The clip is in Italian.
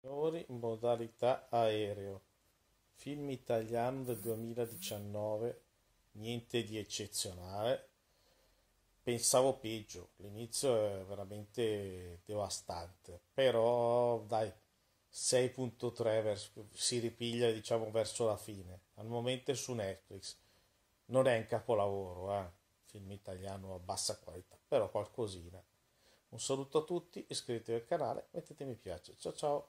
Migliori modalità aereo: Film italiano del 2019, niente di eccezionale. Pensavo peggio, l'inizio è veramente devastante, però dai, 6.3 vers- si ripiglia diciamo verso la fine. Al momento è su Netflix, non è un capolavoro, eh? film italiano a bassa qualità, però qualcosina. Un saluto a tutti, iscrivetevi al canale, mettete mi piace, ciao ciao!